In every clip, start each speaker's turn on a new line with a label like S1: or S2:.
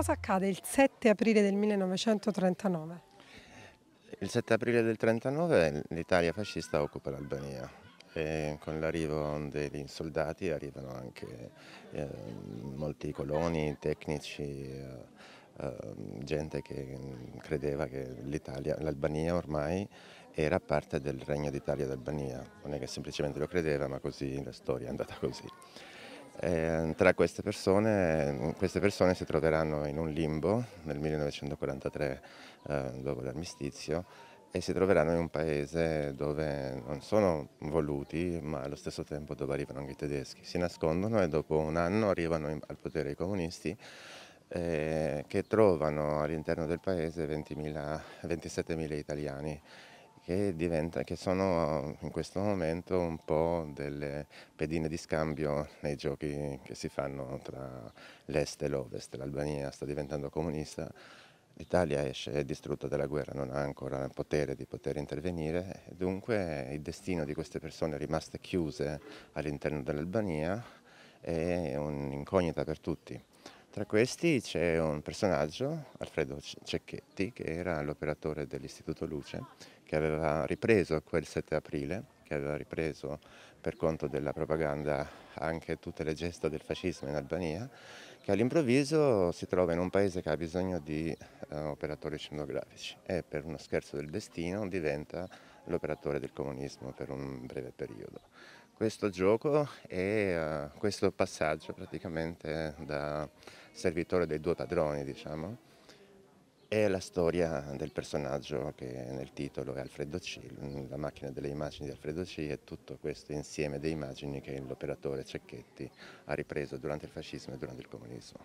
S1: Cosa accade il 7 aprile del 1939?
S2: Il 7 aprile del 1939 l'Italia fascista occupa l'Albania e con l'arrivo dei soldati arrivano anche eh, molti coloni, tecnici, eh, eh gente che credeva che l'Albania ormai era parte del Regno d'Italia d'Albania, non è che semplicemente lo credeva ma così la storia è andata così. E ehm, tra queste persone, queste persone si troveranno in un limbo nel 1943 eh, dopo l'armistizio e si troveranno in un paese dove non sono voluti ma allo stesso tempo dove arrivano anche i tedeschi. Si nascondono e dopo un anno arrivano in, al potere i comunisti eh, che trovano all'interno del paese 20.000, 27.000 italiani che, diventa, che sono uh, in questo momento un po' delle pedine di scambio nei giochi che si fanno tra l'est e l'ovest. L'Albania sta diventando comunista, l'Italia è distrutta dalla guerra, non ha ancora il potere di poter intervenire, dunque il destino di queste persone rimaste chiuse all'interno dell'Albania è un'incognita per tutti. Tra questi c'è un personaggio, Alfredo Cecchetti, che era l'operatore dell'Istituto Luce, che aveva ripreso quel 7 aprile, che aveva ripreso per conto della propaganda anche tutte le gesta del fascismo in Albania, che all'improvviso si trova in un paese che ha bisogno di uh, operatori scenografici e per uno scherzo del destino diventa l'operatore del comunismo per un breve periodo. Questo gioco e uh, questo passaggio praticamente da servitore dei due padroni, diciamo, è la storia del personaggio che nel titolo è Alfredo C, la macchina delle immagini di Alfredo C e tutto questo insieme di immagini che l'operatore Cecchetti ha ripreso durante il fascismo e durante il comunismo.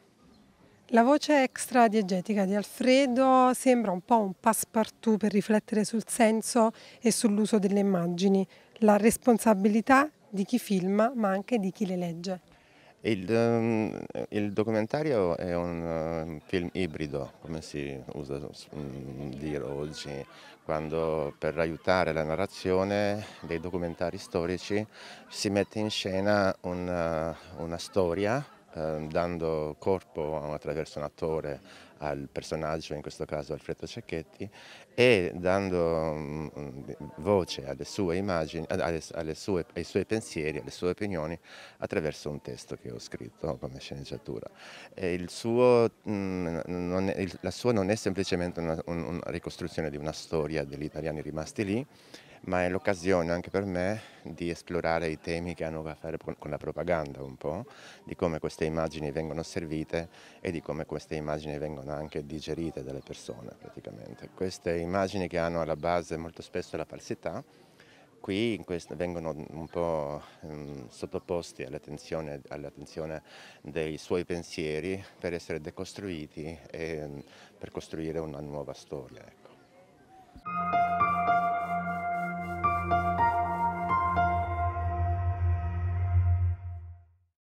S1: La voce extra diegetica di Alfredo sembra un po' un passepartout per riflettere sul senso e sull'uso delle immagini, la responsabilità di chi filma ma anche di chi le legge.
S2: Il, ehm, il, documentario è un ehm, film ibrido, come si usa mm, dire oggi, quando per aiutare la narrazione dei documentari storici si mette in scena una, una storia ehm, dando corpo attraverso un attore al personaggio, in questo caso Alfredo Cecchetti, e dando mm, voce alle sue immagini, alle, alle sue, ai suoi pensieri, alle sue opinioni attraverso un testo che ho scritto come sceneggiatura. Suo, mh, mm, è, la sua non è semplicemente una, una ricostruzione di una storia degli italiani rimasti lì, ma è l'occasione anche per me di esplorare i temi che hanno a che fare con la propaganda un po', di come queste immagini vengono servite e di come queste immagini vengono vengono anche digerite dalle persone praticamente. Queste immagini che hanno alla base molto spesso la falsità, qui questo, vengono un po' mh, ehm, sottoposti all'attenzione, all dei suoi pensieri per essere decostruiti e mh, ehm, per costruire una nuova storia. Ecco.